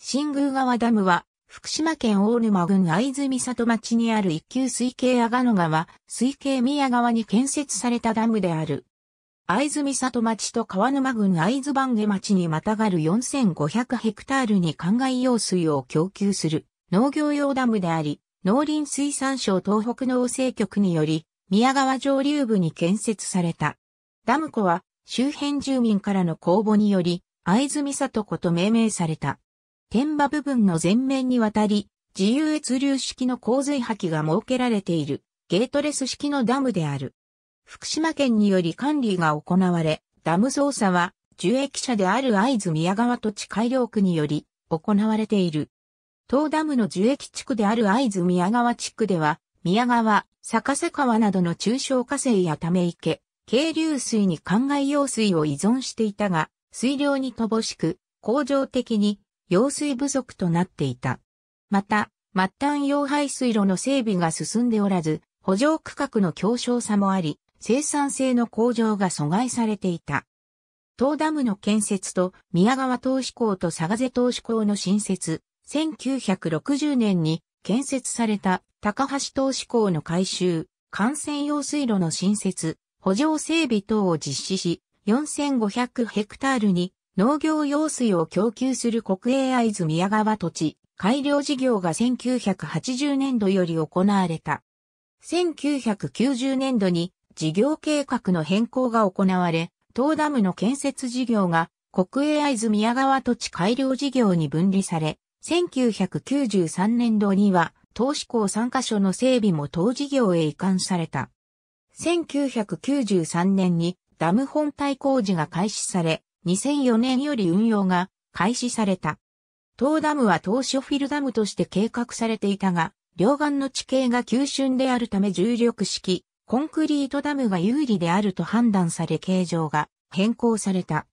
新宮川ダムは、福島県大沼郡藍津里町にある一級水系阿賀野川、水系宮川に建設されたダムである。藍津里町と川沼郡藍津番下町にまたがる4500ヘクタールに灌漑用水を供給する農業用ダムであり、農林水産省東北農政局により、宮川上流部に建設された。ダム湖は周辺住民からの公募により、藍津里湖と命名された。天馬部分の前面にわたり、自由越流式の洪水破棄が設けられている、ゲートレス式のダムである。福島県により管理が行われ、ダム操作は、受益者である合津宮川土地改良区により、行われている。東ダムの受益地区である合津宮川地区では、宮川、逆瀬川などの中小河川やため池、渓流水に灌漑用水を依存していたが、水量に乏しく、恒常的に用水不足となっていた。また、末端用排水路の整備が進んでおらず、補助区画の強小さもあり、生産性の向上が阻害されていた。東ダムの建設と宮川投資港と佐賀瀬投資港の新設、1960年に建設された高橋投資港の改修、幹線用水路の新設、補助整備等を実施し、4500ヘクタールに農業用水を供給する国営会津宮川土地改良事業が1980年度より行われた。1990年度に事業計画の変更が行われ、東ダムの建設事業が国営会津宮川土地改良事業に分離され、1993年度には投資校3カ所の整備も当事業へ移管された。1993年にダム本体工事が開始され、2004年より運用が開始された。東ダムは当初フィルダムとして計画されていたが、両岸の地形が急峻であるため重力式、コンクリートダムが有利であると判断され形状が変更された。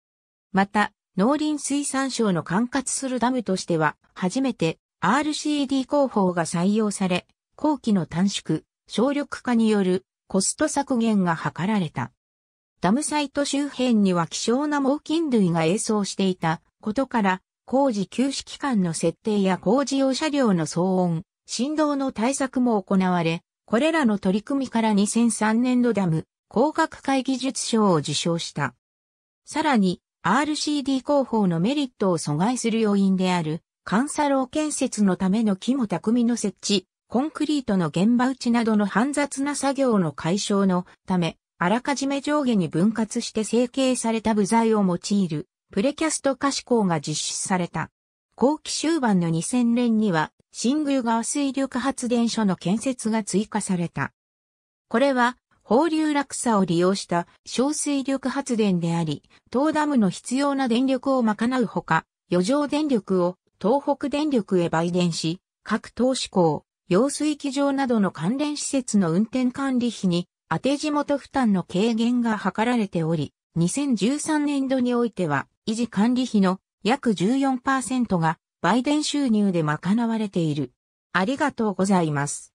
また、農林水産省の管轄するダムとしては、初めて RCD 工法が採用され、工期の短縮、省力化によるコスト削減が図られた。ダムサイト周辺には希少な猛禽類が営巣していたことから、工事休止期間の設定や工事用車両の騒音、振動の対策も行われ、これらの取り組みから2003年度ダム工学会技術賞を受賞した。さらに、RCD 工法のメリットを阻害する要因である、監査路建設のための木も匠の設置、コンクリートの現場打ちなどの煩雑な作業の解消のため、あらかじめ上下に分割して成形された部材を用いるプレキャスト可視光が実施された。後期終盤の2000年には新宮川水力発電所の建設が追加された。これは放流落差を利用した小水力発電であり、東ダムの必要な電力を賄うほか、余剰電力を東北電力へ売電し、各投資港、用水機場などの関連施設の運転管理費に当て地元負担の軽減が図られており、2013年度においては維持管理費の約14%が売電収入で賄われている。ありがとうございます。